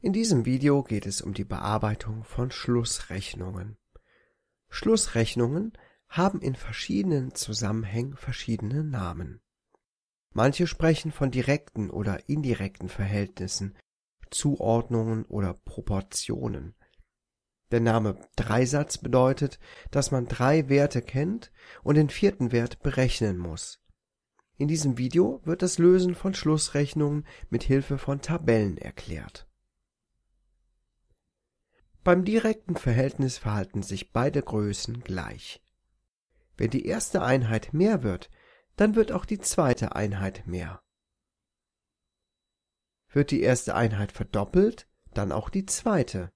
In diesem Video geht es um die Bearbeitung von Schlussrechnungen. Schlussrechnungen haben in verschiedenen Zusammenhängen verschiedene Namen. Manche sprechen von direkten oder indirekten Verhältnissen, Zuordnungen oder Proportionen. Der Name Dreisatz bedeutet, dass man drei Werte kennt und den vierten Wert berechnen muss. In diesem Video wird das Lösen von Schlussrechnungen mit Hilfe von Tabellen erklärt. Beim direkten Verhältnis verhalten sich beide Größen gleich. Wenn die erste Einheit mehr wird, dann wird auch die zweite Einheit mehr. Wird die erste Einheit verdoppelt, dann auch die zweite.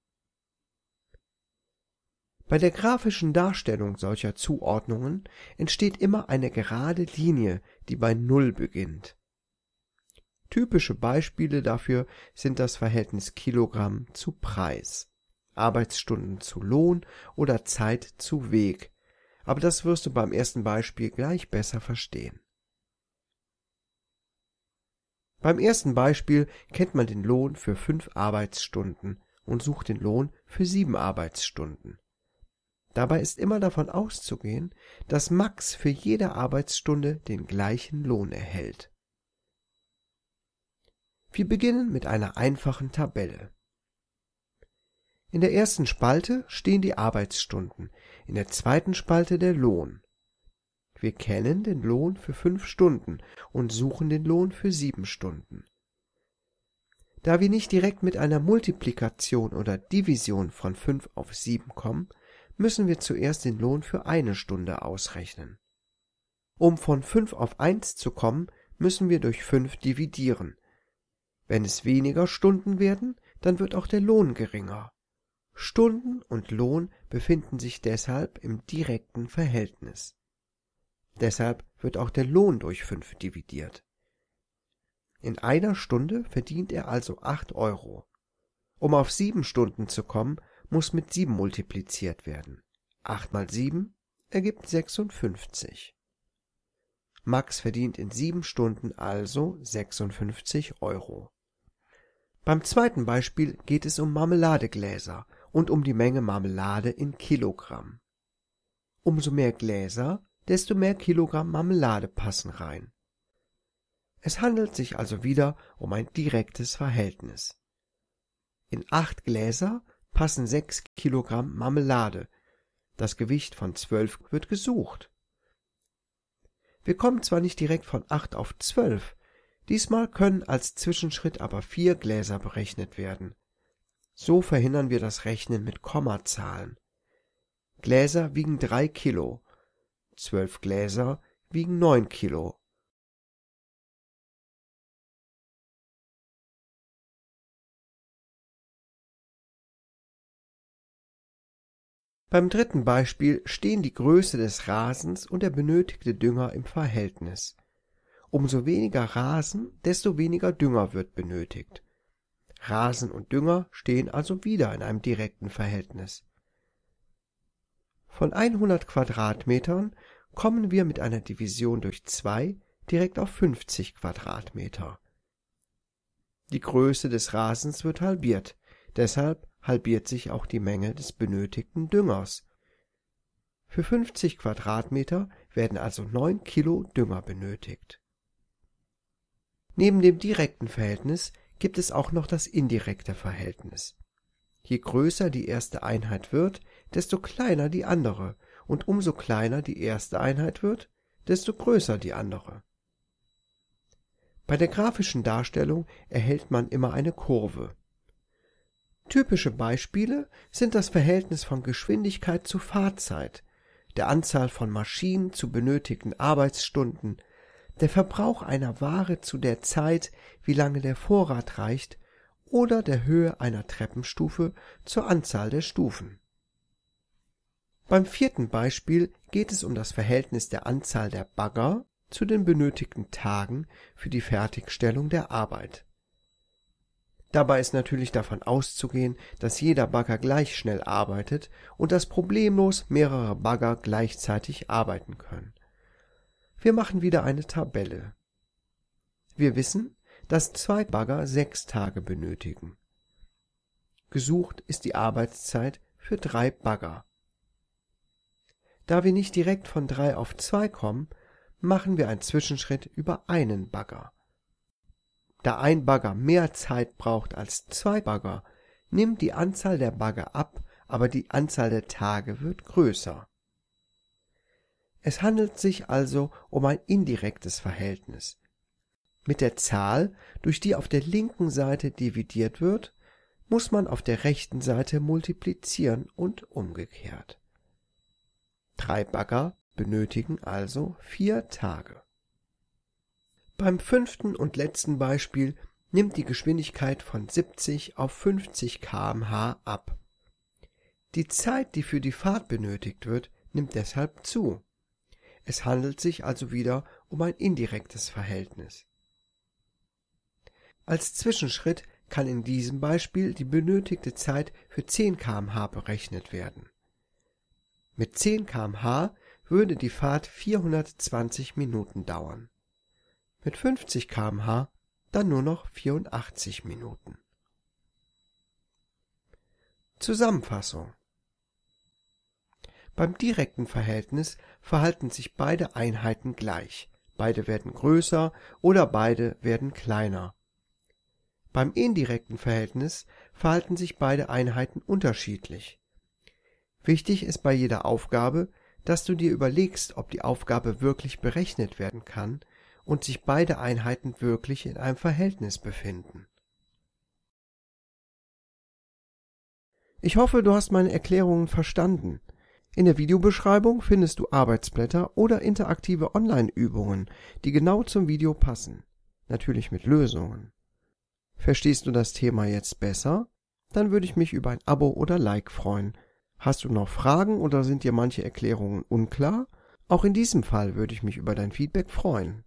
Bei der grafischen Darstellung solcher Zuordnungen entsteht immer eine gerade Linie, die bei Null beginnt. Typische Beispiele dafür sind das Verhältnis Kilogramm zu Preis Arbeitsstunden zu Lohn oder Zeit zu Weg. Aber das wirst du beim ersten Beispiel gleich besser verstehen. Beim ersten Beispiel kennt man den Lohn für fünf Arbeitsstunden und sucht den Lohn für sieben Arbeitsstunden. Dabei ist immer davon auszugehen, dass Max für jede Arbeitsstunde den gleichen Lohn erhält. Wir beginnen mit einer einfachen Tabelle. In der ersten Spalte stehen die Arbeitsstunden, in der zweiten Spalte der Lohn. Wir kennen den Lohn für fünf Stunden und suchen den Lohn für sieben Stunden. Da wir nicht direkt mit einer Multiplikation oder Division von fünf auf sieben kommen, müssen wir zuerst den Lohn für eine Stunde ausrechnen. Um von fünf auf eins zu kommen, müssen wir durch fünf dividieren. Wenn es weniger Stunden werden, dann wird auch der Lohn geringer. Stunden und Lohn befinden sich deshalb im direkten Verhältnis. Deshalb wird auch der Lohn durch fünf dividiert. In einer Stunde verdient er also acht Euro. Um auf sieben Stunden zu kommen, muss mit sieben multipliziert werden. Acht mal sieben ergibt 56. Max verdient in sieben Stunden also 56 Euro. Beim zweiten Beispiel geht es um Marmeladegläser und um die Menge Marmelade in Kilogramm. Umso mehr Gläser, desto mehr Kilogramm Marmelade passen rein. Es handelt sich also wieder um ein direktes Verhältnis. In acht Gläser passen sechs Kilogramm Marmelade. Das Gewicht von zwölf wird gesucht. Wir kommen zwar nicht direkt von acht auf zwölf, diesmal können als Zwischenschritt aber vier Gläser berechnet werden. So verhindern wir das Rechnen mit Kommazahlen. Gläser wiegen 3 Kilo. 12 Gläser wiegen 9 Kilo. Beim dritten Beispiel stehen die Größe des Rasens und der benötigte Dünger im Verhältnis. Umso weniger Rasen, desto weniger Dünger wird benötigt. Rasen und Dünger stehen also wieder in einem direkten Verhältnis. Von 100 Quadratmetern kommen wir mit einer Division durch 2 direkt auf 50 Quadratmeter. Die Größe des Rasens wird halbiert, deshalb halbiert sich auch die Menge des benötigten Düngers. Für 50 Quadratmeter werden also 9 Kilo Dünger benötigt. Neben dem direkten Verhältnis gibt es auch noch das indirekte Verhältnis. Je größer die erste Einheit wird, desto kleiner die andere, und umso kleiner die erste Einheit wird, desto größer die andere. Bei der grafischen Darstellung erhält man immer eine Kurve. Typische Beispiele sind das Verhältnis von Geschwindigkeit zu Fahrzeit, der Anzahl von Maschinen zu benötigten Arbeitsstunden, der Verbrauch einer Ware zu der Zeit, wie lange der Vorrat reicht, oder der Höhe einer Treppenstufe zur Anzahl der Stufen. Beim vierten Beispiel geht es um das Verhältnis der Anzahl der Bagger zu den benötigten Tagen für die Fertigstellung der Arbeit. Dabei ist natürlich davon auszugehen, dass jeder Bagger gleich schnell arbeitet und dass problemlos mehrere Bagger gleichzeitig arbeiten können wir machen wieder eine Tabelle. Wir wissen, dass zwei Bagger sechs Tage benötigen. Gesucht ist die Arbeitszeit für drei Bagger. Da wir nicht direkt von drei auf zwei kommen, machen wir einen Zwischenschritt über einen Bagger. Da ein Bagger mehr Zeit braucht als zwei Bagger, nimmt die Anzahl der Bagger ab, aber die Anzahl der Tage wird größer. Es handelt sich also um ein indirektes Verhältnis. Mit der Zahl, durch die auf der linken Seite dividiert wird, muss man auf der rechten Seite multiplizieren und umgekehrt. Drei Bagger benötigen also vier Tage. Beim fünften und letzten Beispiel nimmt die Geschwindigkeit von 70 auf 50 kmh ab. Die Zeit, die für die Fahrt benötigt wird, nimmt deshalb zu. Es handelt sich also wieder um ein indirektes Verhältnis. Als Zwischenschritt kann in diesem Beispiel die benötigte Zeit für 10 km/h berechnet werden. Mit 10 km/h würde die Fahrt 420 Minuten dauern. Mit 50 km/h dann nur noch 84 Minuten. Zusammenfassung beim direkten Verhältnis verhalten sich beide Einheiten gleich, beide werden größer oder beide werden kleiner. Beim indirekten Verhältnis verhalten sich beide Einheiten unterschiedlich. Wichtig ist bei jeder Aufgabe, dass du dir überlegst, ob die Aufgabe wirklich berechnet werden kann und sich beide Einheiten wirklich in einem Verhältnis befinden. Ich hoffe, du hast meine Erklärungen verstanden in der Videobeschreibung findest du Arbeitsblätter oder interaktive Online-Übungen, die genau zum Video passen. Natürlich mit Lösungen. Verstehst du das Thema jetzt besser? Dann würde ich mich über ein Abo oder Like freuen. Hast du noch Fragen oder sind dir manche Erklärungen unklar? Auch in diesem Fall würde ich mich über dein Feedback freuen.